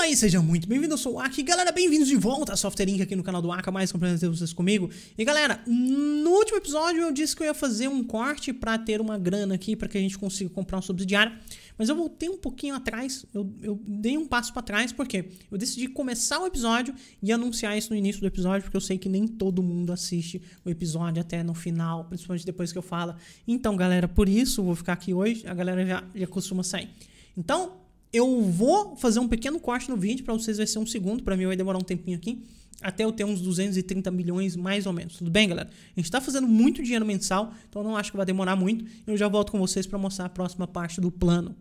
Fala aí, seja muito bem vindo eu sou o Aki. Galera, bem-vindos de volta a Software Inc. aqui no canal do Aka, mais ter vocês comigo. E galera, no último episódio eu disse que eu ia fazer um corte para ter uma grana aqui, para que a gente consiga comprar um subsidiário. Mas eu voltei um pouquinho atrás, eu, eu dei um passo para trás, porque eu decidi começar o episódio e anunciar isso no início do episódio, porque eu sei que nem todo mundo assiste o episódio até no final, principalmente depois que eu falo. Então, galera, por isso eu vou ficar aqui hoje, a galera já, já costuma sair. Então, eu vou fazer um pequeno corte no vídeo, para vocês vai ser um segundo, para mim vai demorar um tempinho aqui, até eu ter uns 230 milhões mais ou menos. Tudo bem, galera? A gente está fazendo muito dinheiro mensal, então não acho que vai demorar muito. Eu já volto com vocês para mostrar a próxima parte do plano.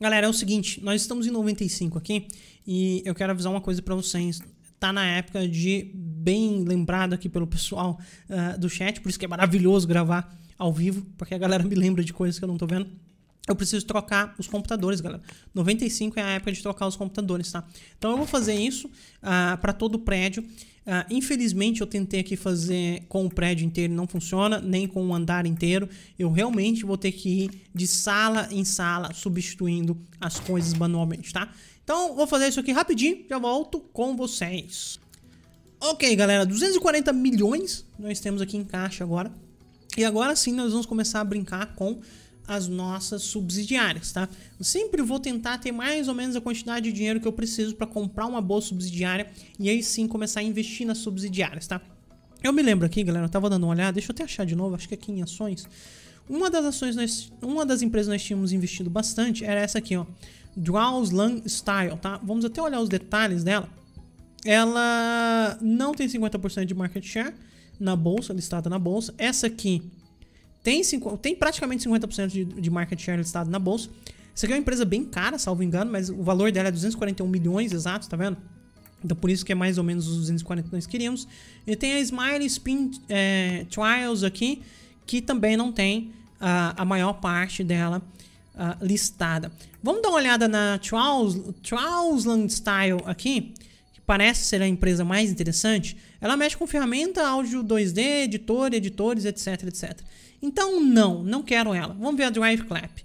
Galera, é o seguinte, nós estamos em 95 aqui e eu quero avisar uma coisa para vocês. Tá na época de bem lembrado aqui pelo pessoal uh, do chat, por isso que é maravilhoso gravar ao vivo, porque a galera me lembra de coisas que eu não tô vendo eu preciso trocar os computadores, galera. 95 é a época de trocar os computadores, tá? Então eu vou fazer isso uh, ah, para todo o prédio. Uh, infelizmente eu tentei aqui fazer com o prédio inteiro, não funciona, nem com o andar inteiro. Eu realmente vou ter que ir de sala em sala, substituindo as coisas manualmente, tá? Então vou fazer isso aqui rapidinho, já volto com vocês. Ok, galera, 240 milhões nós temos aqui em caixa agora. E agora sim nós vamos começar a brincar com as nossas subsidiárias, tá? Eu sempre vou tentar ter mais ou menos a quantidade de dinheiro que eu preciso para comprar uma boa subsidiária e aí sim começar a investir nas subsidiárias, tá? Eu me lembro aqui, galera, eu tava dando uma olhada, deixa eu até achar de novo, acho que aqui em ações. Uma das ações, nós, uma das empresas nós tínhamos investido bastante era essa aqui, ó. Draws Lung Style, tá? Vamos até olhar os detalhes dela. Ela não tem 50% de market share na bolsa, listada na bolsa. Essa aqui tem, cinco, tem praticamente 50% de, de market share listado na bolsa. isso aqui é uma empresa bem cara, salvo engano, mas o valor dela é 241 milhões exatos, tá vendo? Então por isso que é mais ou menos os 240 que nós queríamos. E tem a Smiley Spin é, Trials aqui, que também não tem a, a maior parte dela listada. Vamos dar uma olhada na Trials, Land Style aqui parece ser a empresa mais interessante, ela mexe com ferramenta áudio 2D, editor, editores, etc, etc. Então, não, não quero ela. Vamos ver a Drive Clap.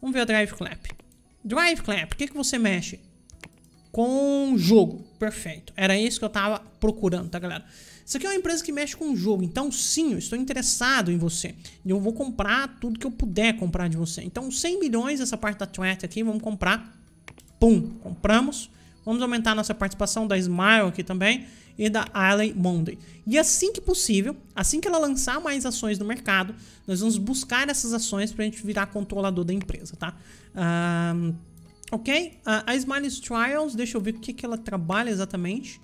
Vamos ver a Drive Clap. Drive Clap, o que, que você mexe? Com jogo. Perfeito. Era isso que eu estava procurando, tá, galera? Isso aqui é uma empresa que mexe com jogo, então sim, eu estou interessado em você. E eu vou comprar tudo que eu puder comprar de você. Então, 100 milhões essa parte da Twitter aqui, vamos comprar. Pum, compramos. Vamos aumentar nossa participação da Smile aqui também e da Alley Monday. E assim que possível, assim que ela lançar mais ações no mercado, nós vamos buscar essas ações para a gente virar controlador da empresa, tá? Um, ah, ok? A Smiley's Trials, deixa eu ver o que, que ela trabalha exatamente.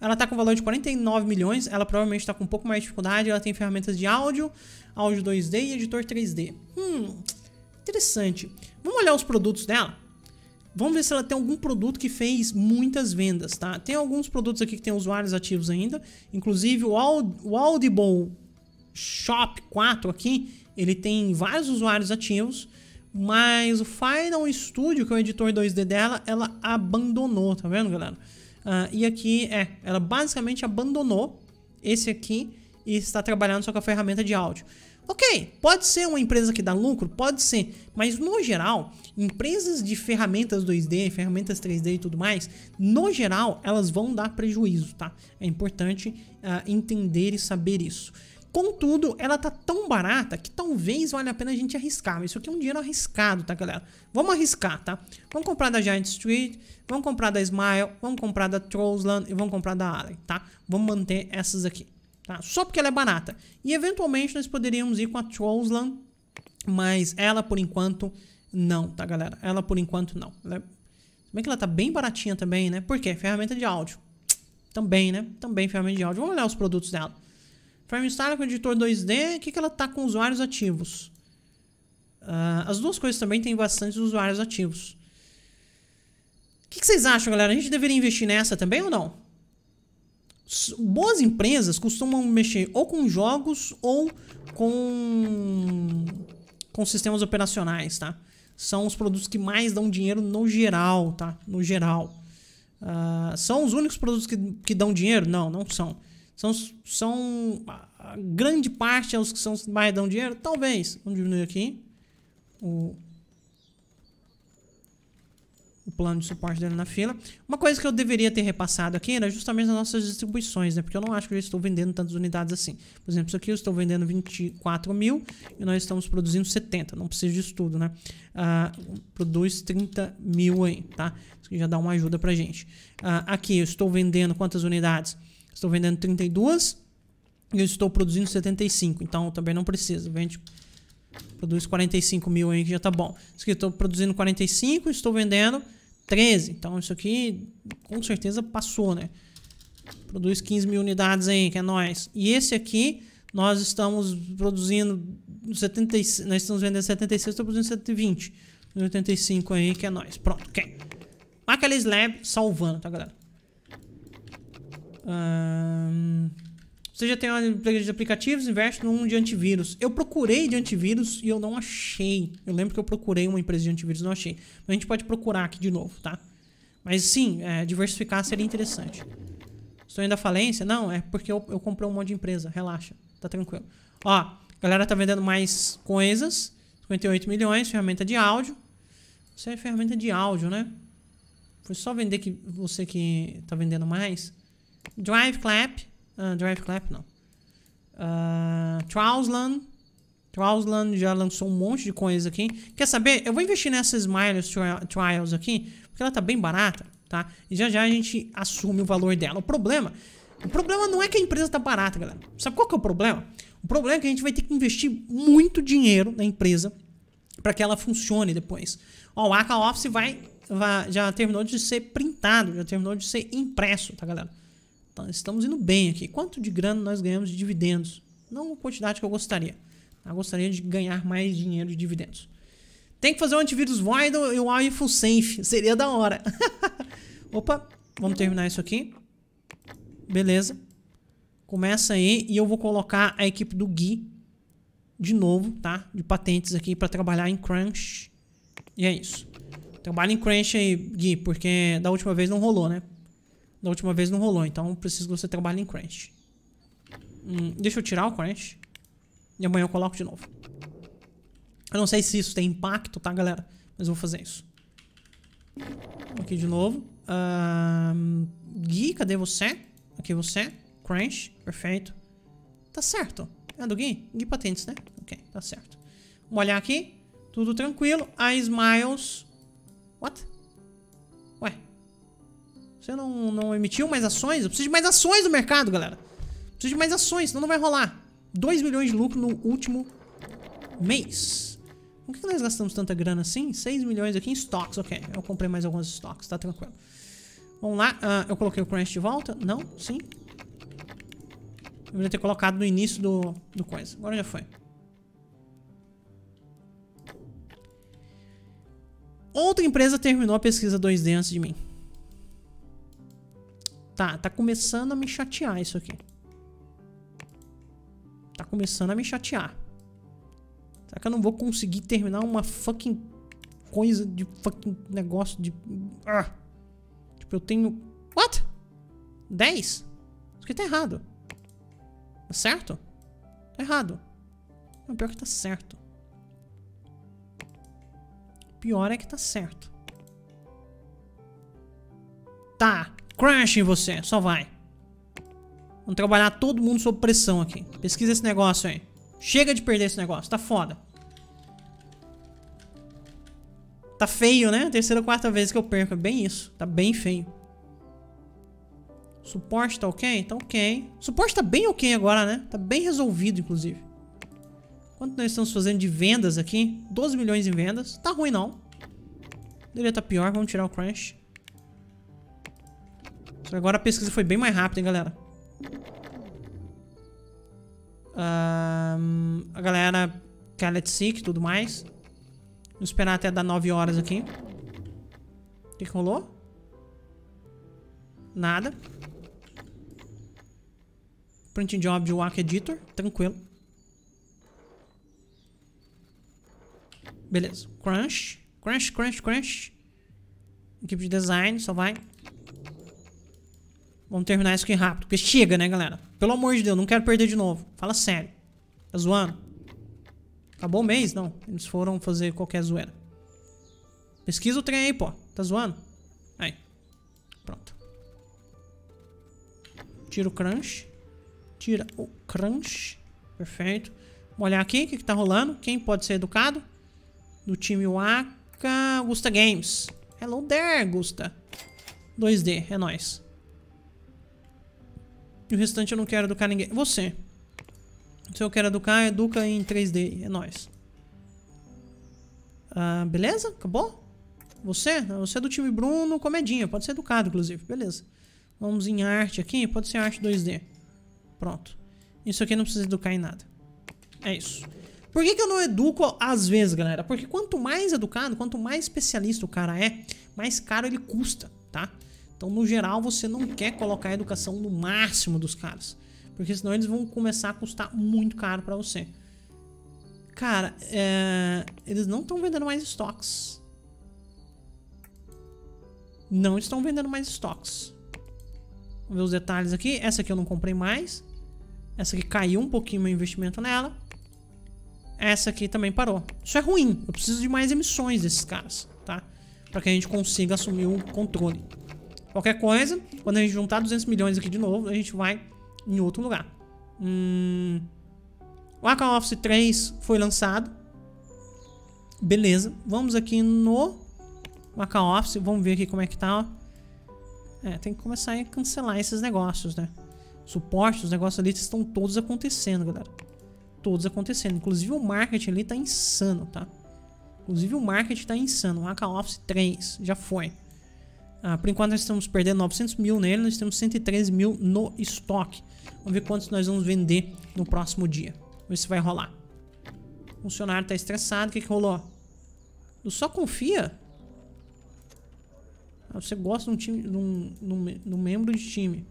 Ela está com valor de 49 milhões, ela provavelmente está com um pouco mais de dificuldade, ela tem ferramentas de áudio, áudio 2D e editor 3D. Hum, interessante. Vamos olhar os produtos dela? Vamos ver se ela tem algum produto que fez muitas vendas, tá? Tem alguns produtos aqui que tem usuários ativos ainda. Inclusive o, Aud o Audible Shop 4 aqui, ele tem vários usuários ativos. Mas o Final Studio, que é o editor 2D dela, ela abandonou, tá vendo, galera? Uh, e aqui, é, ela basicamente abandonou esse aqui e está trabalhando só com a ferramenta de áudio. Ok, pode ser uma empresa que dá lucro, pode ser, mas no geral, empresas de ferramentas 2D, ferramentas 3D e tudo mais, no geral, elas vão dar prejuízo, tá? É importante uh, entender e saber isso. Contudo, ela tá tão barata que talvez valha a pena a gente arriscar. Isso aqui é um dinheiro arriscado, tá, galera? Vamos arriscar, tá? Vamos comprar da Giant Street, vamos comprar da Smile, vamos comprar da Trollsland e vamos comprar da Allen, tá? Vamos manter essas aqui. Tá? Só porque ela é barata. E eventualmente nós poderíamos ir com a Trolsland, mas ela por enquanto não, tá galera? Ela por enquanto não. Ela é... Né? Se bem que ela tá bem baratinha também, né? Por quê? Ferramenta de áudio. Também, né? Também ferramenta de áudio. Vamos olhar os produtos dela. Firmstyle com editor 2D, o que, que ela tá com usuários ativos? Uh, as duas coisas também têm bastante usuários ativos. O que, que vocês acham, galera? A gente deveria investir nessa também ou não? boas empresas costumam mexer ou com jogos ou com, com sistemas operacionais, tá? São os produtos que mais dão dinheiro no geral, tá? No geral. Uh, são os únicos produtos que, que dão dinheiro? Não, não são. São, são a grande parte é os que são mais dão dinheiro? Talvez. Vamos diminuir aqui o o plano de suporte dele na fila. Uma coisa que eu deveria ter repassado aqui era justamente as nossas distribuições, né? Porque eu não acho que eu estou vendendo tantas unidades assim. Por exemplo, isso aqui eu estou vendendo 24 mil e nós estamos produzindo 70. Não preciso disso tudo, né? Uh, produz 30 mil aí, tá? Isso já dá uma ajuda pra gente. Uh, aqui eu estou vendendo quantas unidades? Estou vendendo 32 e eu estou produzindo 75. Então também não preciso. Vende produz 45 mil aí que já tá bom. Isso aqui eu estou produzindo 45 estou vendendo 13. Então isso aqui com certeza passou, né? Produz 15 mil unidades aí, que é nós. E esse aqui nós estamos produzindo 76. nós estamos vendendo 76, estamos produzindo 120. 85 aí, que é nós. Pronto, ok. Marca Slab salvando, tá, galera? Ahn... Um... Você já tem uma empresa de aplicativos, investe num de antivírus. Eu procurei de antivírus e eu não achei. Eu lembro que eu procurei uma empresa de antivírus e não achei. Mas a gente pode procurar aqui de novo, tá? Mas sim, é, diversificar seria interessante. Estou indo à falência? Não, é porque eu, eu comprei um monte de empresa. Relaxa, tá tranquilo. Ó, a galera tá vendendo mais coisas. 58 milhões, ferramenta de áudio. Isso é ferramenta de áudio, né? Foi só vender que você que tá vendendo mais. Drive Clap, Drive ah, Clap, não. Uh, ah, Trousland. Trousland já lançou um monte de coisa aqui. Quer saber? Eu vou investir nessa Smiles Trials aqui, porque ela tá bem barata, tá? E já já a gente assume o valor dela. O problema... O problema não é que a empresa tá barata, galera. Sabe qual que é o problema? O problema é que a gente vai ter que investir muito dinheiro na empresa para que ela funcione depois. Ó, o Aka Office vai, vai, já terminou de ser printado, já terminou de ser impresso, tá, galera? estamos indo bem aqui. Quanto de grana nós ganhamos de dividendos? Não a quantidade que eu gostaria. Eu gostaria de ganhar mais dinheiro de dividendos. Tem que fazer um antivírus Void e um iPhone Safe. Seria da hora. Opa, vamos terminar isso aqui. Beleza. Começa aí e eu vou colocar a equipe do Gui de novo, tá? De patentes aqui para trabalhar em Crunch. E é isso. Trabalha em Crunch aí, Gui, porque da última vez não rolou, né? Da última vez não rolou, então preciso que você trabalhe em crunch. Hum, deixa eu tirar o crunch. E amanhã eu coloco de novo. Eu não sei se isso tem impacto, tá, galera? Mas eu vou fazer isso. Aqui de novo. Um, Gui, cadê você? Aqui você. Crunch, perfeito. Tá certo. É do Gui? Gui Patentes, né? Ok, tá certo. Vamos olhar aqui. Tudo tranquilo. A Smiles... What? Você não, não emitiu mais ações? Eu preciso de mais ações no mercado, galera. Eu preciso de mais ações, senão não vai rolar. 2 milhões de lucro no último mês. Por que nós gastamos tanta grana assim? 6 milhões aqui em estoques, ok. Eu comprei mais alguns estoques, tá tranquilo. Vamos lá, uh, eu coloquei o Crunch de volta. Não, sim. Eu deveria ter colocado no início do, do coisa. Agora já foi. Outra empresa terminou a pesquisa 2D antes de mim. Tá, tá começando a me chatear isso aqui. Tá começando a me chatear. Será que eu não vou conseguir terminar uma fucking coisa de fucking negócio de... Ah. Tipo, eu tenho... What? 10? Isso aqui tá errado. Tá certo? Tá errado. Não, pior que tá certo. Pior é que tá certo. Tá. Crash em você, só vai. Vamos trabalhar todo mundo sob pressão aqui. Pesquisa esse negócio aí. Chega de perder esse negócio, tá foda. Tá feio, né? Terceira ou quarta vez que eu perco. É bem isso. Tá bem feio. Suporte tá ok? Tá ok. Suporte tá bem ok agora, né? Tá bem resolvido, inclusive. Quanto nós estamos fazendo de vendas aqui? 12 milhões em vendas. Tá ruim, não. Poderia tá pior. Vamos tirar o Crash. Agora a pesquisa foi bem mais rápida, hein, galera. Um, a galera let's Sick e tudo mais. Vamos esperar até dar 9 horas aqui. O que, rolou? Nada. printing job de Walk Editor. Tranquilo. Beleza. Crunch. Crunch, crunch, crunch. Equipe de design, só vai. Vamos terminar isso aqui rápido. Porque chega, né, galera? Pelo amor de Deus, não quero perder de novo. Fala sério. Tá zoando? Acabou o mês? Não. Eles foram fazer qualquer zoeira. Pesquisa o trem aí, pô. Tá zoando? Aí. Pronto. Tira o crunch. Tira o crunch. Perfeito. Vamos olhar aqui o que, que tá rolando. Quem pode ser educado? Do time Waka. Gusta Games. Hello there, Gusta. 2D. É nóis. E o restante eu não quero educar ninguém. Você. Se eu quero educar, educa em 3D. É nóis. Ah, beleza? Acabou? Você? Você é do time Bruno Comedinha. Pode ser educado, inclusive. Beleza. Vamos em arte aqui. Pode ser arte 2D. Pronto. Isso aqui não precisa educar em nada. É isso. Por que, que eu não educo às vezes, galera? Porque quanto mais educado, quanto mais especialista o cara é, mais caro ele custa, Tá? Então, no geral, você não quer colocar a educação no máximo dos caras, porque senão eles vão começar a custar muito caro para você. Cara, é... eles não estão vendendo mais estoques. Não estão vendendo mais estoques. Vamos ver os detalhes aqui. Essa aqui eu não comprei mais. Essa aqui caiu um pouquinho meu investimento nela. Essa aqui também parou. Isso é ruim. Eu preciso de mais emissões desses caras, tá? Para que a gente consiga assumir o controle. Qualquer coisa, quando a gente juntar 200 milhões aqui de novo, a gente vai em outro lugar. Hum... O Aqua Office 3 foi lançado. Beleza. Vamos aqui no Aqua Office. Vamos ver aqui como é que tá, ó. É, tem que começar a cancelar esses negócios, né? Suporte, os negócios ali estão todos acontecendo, galera. Todos acontecendo. Inclusive o marketing ali tá insano, tá? Inclusive o marketing tá insano. O Haka Office 3 já foi. Ah, por enquanto nós estamos perdendo 900 mil nele, nós temos 113 mil no estoque. Vamos ver quantos nós vamos vender no próximo dia. Vamos ver se vai rolar. O funcionário tá estressado, o que que rolou? Tu só confia? Ah, você gosta de um time, de um, de um, de um membro de time.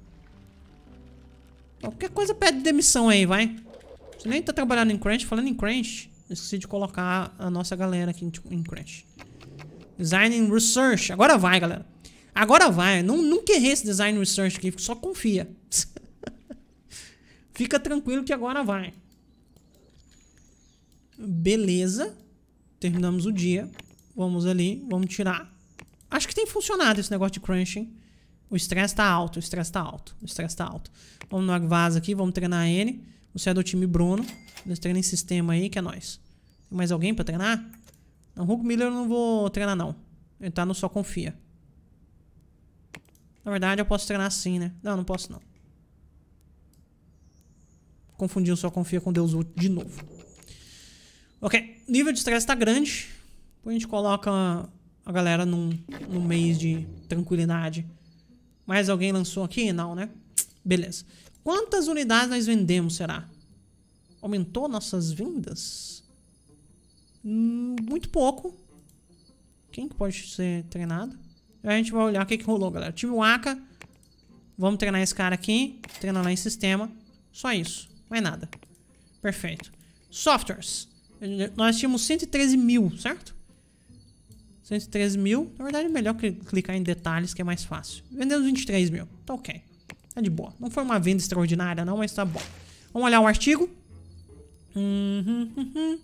Qualquer coisa pede demissão aí, vai. Você nem tá trabalhando em crunch, falando em crunch. Esqueci de colocar a nossa galera aqui em crunch. Design Research. Agora vai, galera. Agora vai, não, nunca errei esse design research aqui, só confia. Fica tranquilo que agora vai. Beleza. Terminamos o dia. Vamos ali, vamos tirar. Acho que tem funcionado esse negócio de crunching. O estresse tá alto, o estresse tá alto, o estresse tá alto. Vamos no Agvaz aqui, vamos treinar ele. Você é do time Bruno. Nós em sistema aí, que é nós. Tem mais alguém pra treinar? Não, Hulk Miller eu não vou treinar, não. Ele tá no Só Confia. Na verdade, eu posso treinar assim, né? Não, não posso não. Confundiu só confia com Deus útil de novo. Ok, nível de estresse tá grande. Depois a gente coloca a galera num, num mês de tranquilidade. Mais alguém lançou aqui? Não, né? Beleza. Quantas unidades nós vendemos, será? Aumentou nossas vendas? Hum, muito pouco. Quem que pode ser treinado? a gente vai olhar o que, que rolou, galera. Tive o Aka. Vamos treinar esse cara aqui. Treinar lá em sistema. Só isso. Mais nada. Perfeito. Softwares. Nós tínhamos 113 mil, certo? 113 mil. Na verdade, é melhor clicar em detalhes, que é mais fácil. Vendemos 23 mil. Tá ok. Tá de boa. Não foi uma venda extraordinária, não, mas tá bom. Vamos olhar o artigo. Uhum, uhum.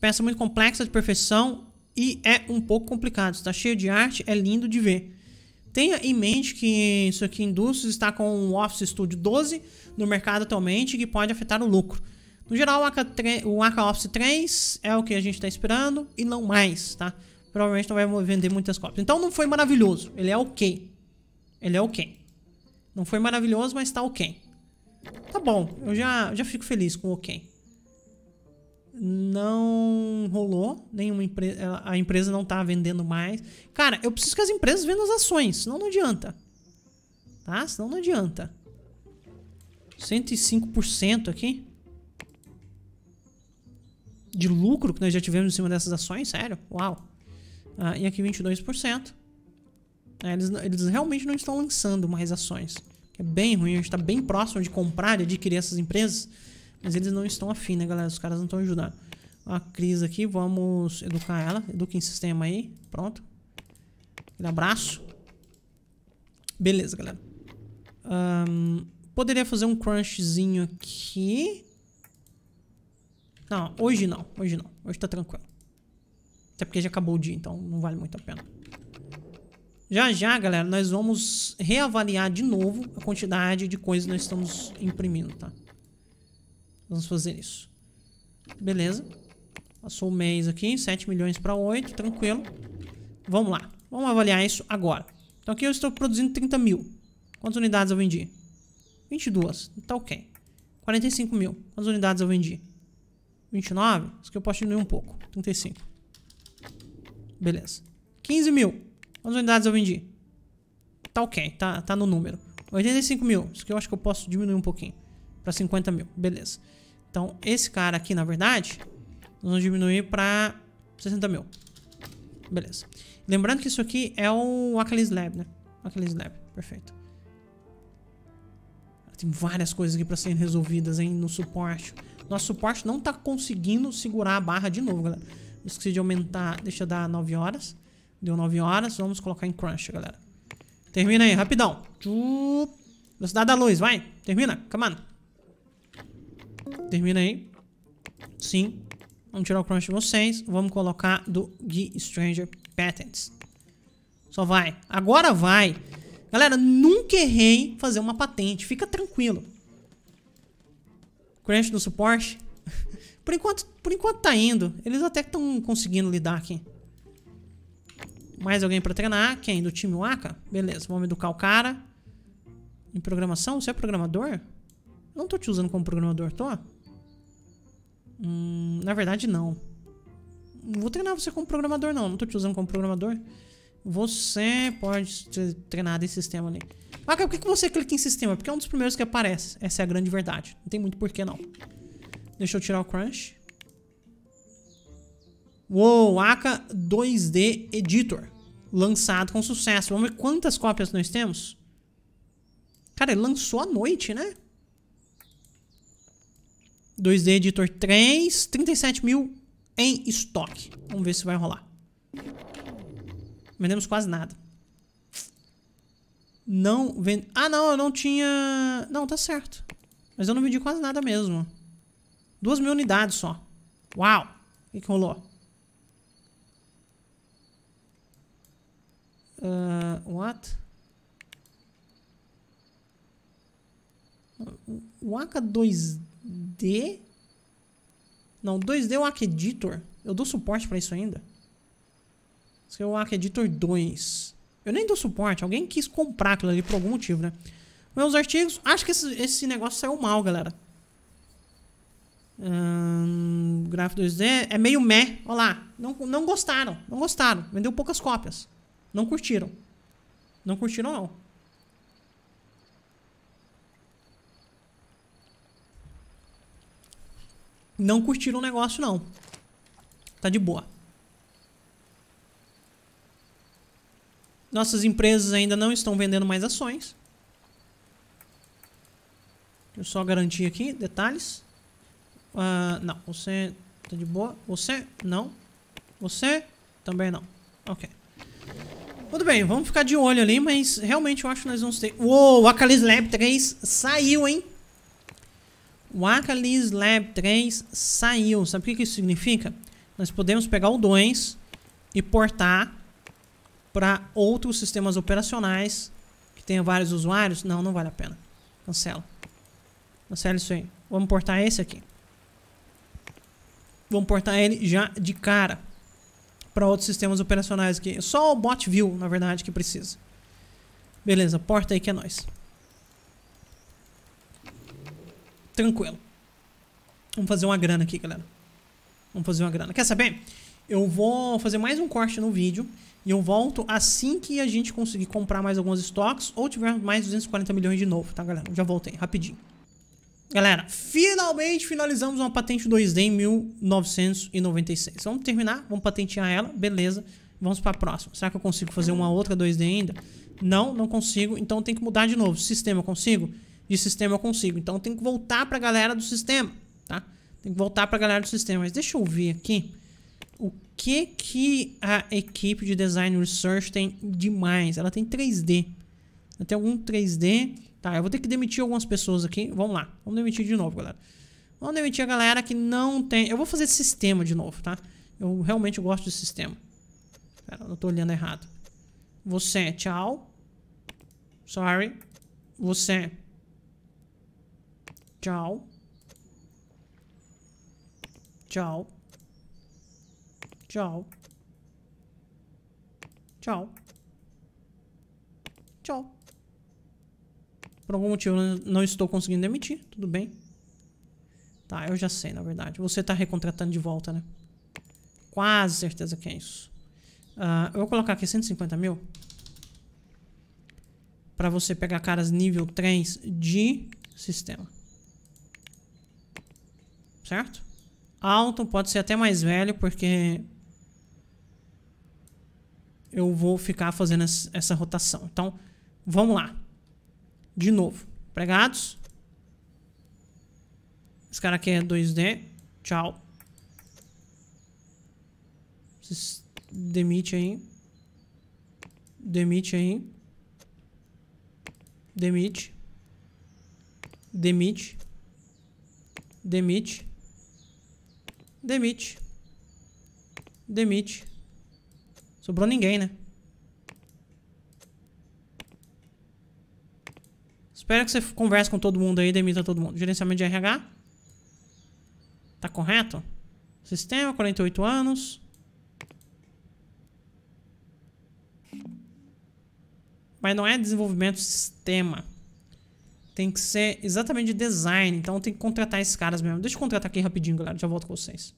Peça muito complexa de perfeição e é um pouco complicado. Está cheio de arte, é lindo de ver. Tenha em mente que isso aqui, Indústrias, está com o Office Studio 12 no mercado atualmente, que pode afetar o lucro. No geral, o Aka, o Office 3 é o que a gente está esperando e não mais, tá? Provavelmente não vai vender muitas cópias. Então não foi maravilhoso, ele é ok. Ele é ok. Não foi maravilhoso, mas está ok. Tá bom, eu já, já fico feliz com o ok não rolou, nenhuma empresa, a empresa não tá vendendo mais. Cara, eu preciso que as empresas vendam as ações, senão não adianta. Tá? Senão não adianta. 105% aqui. De lucro que nós já tivemos em cima dessas ações, sério? Uau. Ah, e aqui 22%. É, eles, eles realmente não estão lançando mais ações. É bem ruim, a gente está bem próximo de comprar, de adquirir essas empresas. Mas eles não estão afim, né, galera? Os caras não estão ajudando. A Cris aqui, vamos educar ela. Eduquem sistema aí. Pronto. Um abraço. Beleza, galera. Um, poderia fazer um crunchzinho aqui. Não, hoje não. Hoje não. Hoje tá tranquilo. Até porque já acabou o dia, então não vale muito a pena. Já já, galera, nós vamos reavaliar de novo a quantidade de coisas que nós estamos imprimindo, tá? Vamos fazer isso. Beleza. Passou o mês aqui, 7 milhões para 8, tranquilo. Vamos lá. Vamos avaliar isso agora. Então aqui eu estou produzindo 30 mil. Quantas unidades eu vendi? 22. Tá ok. 45 mil. Quantas unidades eu vendi? 29. Isso aqui eu posso diminuir um pouco. 35. Beleza. 15 mil. Quantas unidades eu vendi? Tá ok. Tá, tá no número. 85 mil. Isso aqui eu acho que eu posso diminuir um pouquinho para 50 mil, beleza. Então, esse cara aqui, na verdade, nós vamos diminuir para 60 mil. Beleza. Lembrando que isso aqui é o Achilles Lab, né? Achilles Lab, perfeito. Tem várias coisas aqui para serem resolvidas, hein, no suporte. Nosso suporte não tá conseguindo segurar a barra de novo, galera. esqueci de aumentar, deixa eu dar 9 horas. Deu 9 horas, vamos colocar em crunch, galera. Termina aí, rapidão. Velocidade da luz, vai. Termina, come on. Termina aí. Sim. Vamos tirar o crunch de vocês. Vamos colocar do Gui Stranger Patents. Só vai. Agora vai. Galera, nunca errei fazer uma patente. Fica tranquilo. Crunch do suporte. por, enquanto, por enquanto tá indo. Eles até estão conseguindo lidar aqui. Mais alguém pra treinar. Quem? Do time Waka? Beleza, vamos educar o cara. Em programação? Você é programador? Eu não tô te usando como programador, tô? Hum, na verdade, não. vou treinar você como programador, não. Não tô te usando como programador. Você pode treinar desse sistema ali. Ah, por que você clica em sistema? Porque é um dos primeiros que aparece. Essa é a grande verdade. Não tem muito porquê, não. Deixa eu tirar o crunch. Uou, Aka 2D Editor. Lançado com sucesso. Vamos ver quantas cópias nós temos? Cara, ele lançou à noite, né? 2D Editor 3, 37 mil em estoque. Vamos ver se vai rolar. Vendemos quase nada. Não vende... Ah, não, eu não tinha... Não, tá certo. Mas eu não vendi quase nada mesmo. Duas mil unidades só. Uau! O que, que rolou? Uh, what? ak 2... 2D. Não, 2D é um Editor. Eu dou suporte pra isso ainda. Esse é o Arc Editor 2. Eu nem dou suporte. Alguém quis comprar aquilo ali por algum motivo, né? Meus artigos. Acho que esse, esse negócio saiu mal, galera. Hum, gráfico 2D é meio meh. Olha lá. Não, não gostaram. Não gostaram. Vendeu poucas cópias. Não curtiram. Não curtiram, não. não curtiram o negócio, não. Tá de boa. Nossas empresas ainda não estão vendendo mais ações. Deixa eu só garantir aqui detalhes. Uh, não, você tá de boa. Você, não. Você, também não. Ok. Tudo bem, vamos ficar de olho ali, mas realmente eu acho que nós vamos ter... Uou, Akalis Lab 3 saiu, hein? O Akalis Lab 3 saiu. Sabe o que isso significa? Nós podemos pegar o 2 e portar para outros sistemas operacionais que tenham vários usuários. Não, não vale a pena. Cancela. Cancela isso aí. Vamos portar esse aqui. Vamos portar ele já de cara para outros sistemas operacionais aqui. Só o bot view, na verdade, que precisa. Beleza, porta aí que é nóis. Tranquilo. Vamos fazer uma grana aqui, galera. Vamos fazer uma grana. Quer saber? Eu vou fazer mais um corte no vídeo e eu volto assim que a gente conseguir comprar mais alguns estoques ou tiver mais 240 milhões de novo, tá, galera? já voltei, rapidinho. Galera, finalmente finalizamos uma patente 2D em 1996. Vamos terminar, vamos patentear ela, beleza. Vamos para a próxima. Será que eu consigo fazer uma outra 2D ainda? Não, não consigo, então tem que mudar de novo. Sistema, consigo? Consigo de sistema eu consigo. Então tem que voltar para a galera do sistema, tá? Tem que voltar para a galera do sistema. Mas deixa eu ver aqui o que que a equipe de design research tem demais. Ela tem 3D. Ela tem algum 3D. Tá, eu vou ter que demitir algumas pessoas aqui. Vamos lá. Vamos demitir de novo, galera. Vamos demitir a galera que não tem... Eu vou fazer sistema de novo, tá? Eu realmente gosto de sistema. Pera, eu tô olhando errado. Você, é tchau. Sorry. Você, é Tchau. Tchau. Tchau. Tchau. Tchau. Por algum motivo eu não estou conseguindo demitir. Tudo bem. Tá, eu já sei, na verdade. Você está recontratando de volta, né? Quase certeza que é isso. Uh, eu vou colocar aqui 150 mil. Pra você pegar caras nível 3 de sistema certo? Alto pode ser até mais velho, porque eu vou ficar fazendo essa rotação. Então, vamos lá. De novo. Pregados. Esse cara aqui é 2D. Tchau. Demite aí. Demite aí. Demite. Demite. Demite. Demite. Demite. Sobrou ninguém, né? Espero que você converse com todo mundo aí, demita todo mundo. Gerenciamento de RH. Tá correto? Sistema, 48 anos. Mas não é desenvolvimento sistema tem que ser exatamente de design, então tem que contratar esses caras mesmo. Deixa eu contratar aqui rapidinho, galera, já volto com vocês.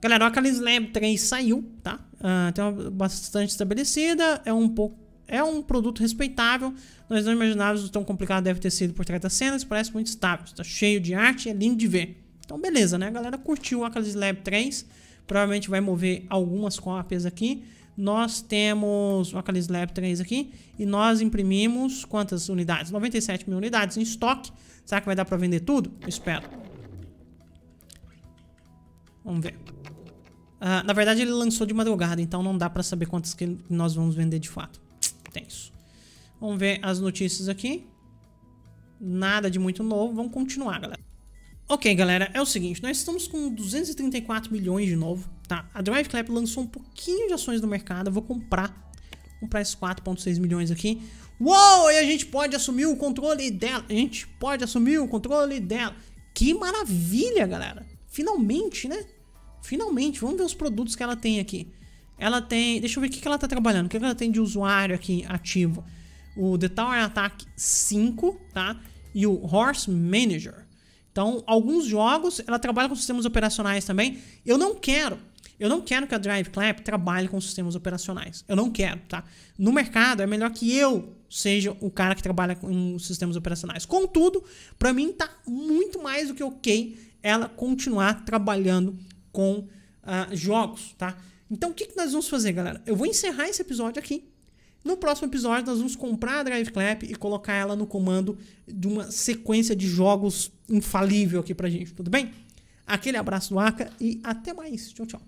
Galera, o Akalis Lab 3 saiu, tá? Uh, tem uma bastante estabelecida, é um pouco é um produto respeitável, nós não imaginávamos o tão complicado deve ter sido por trás das cenas, parece muito estável, está cheio de arte, é lindo de ver. Então beleza, né? A galera curtiu o Akalis Lab 3, provavelmente vai mover algumas cópias aqui, nós temos uma Kali Lab 3 aqui e nós imprimimos quantas unidades? 97 mil unidades em estoque. Será que vai dar pra vender tudo? Eu espero. Vamos ver. Uh, na verdade, ele lançou de madrugada, então não dá pra saber quantas que nós vamos vender de fato. Tenso. Vamos ver as notícias aqui. Nada de muito novo. Vamos continuar, galera. Ok, galera. É o seguinte. Nós estamos com 234 milhões de novo. Tá? A Drive lançou um pouquinho de ações no mercado, eu vou comprar comprar esses 4.6 milhões aqui. Uou, e a gente pode assumir o controle dela. A gente pode assumir o controle dela. Que maravilha, galera. Finalmente, né? Finalmente, vamos ver os produtos que ela tem aqui. Ela tem, deixa eu ver o que ela tá trabalhando, o que ela tem de usuário aqui ativo. O The Tower Attack 5, tá? E o Horse Manager. Então, alguns jogos, ela trabalha com sistemas operacionais também. Eu não quero eu não quero que a Drive Clap trabalhe com sistemas operacionais. Eu não quero, tá? No mercado é melhor que eu seja o cara que trabalha com sistemas operacionais. Contudo, para mim tá muito mais do que ok ela continuar trabalhando com uh, jogos, tá? Então o que, que nós vamos fazer, galera? Eu vou encerrar esse episódio aqui. No próximo episódio, nós vamos comprar a Drive Clap e colocar ela no comando de uma sequência de jogos infalível aqui pra gente, tudo bem? Aquele abraço do Aka e até mais. Tchau, tchau.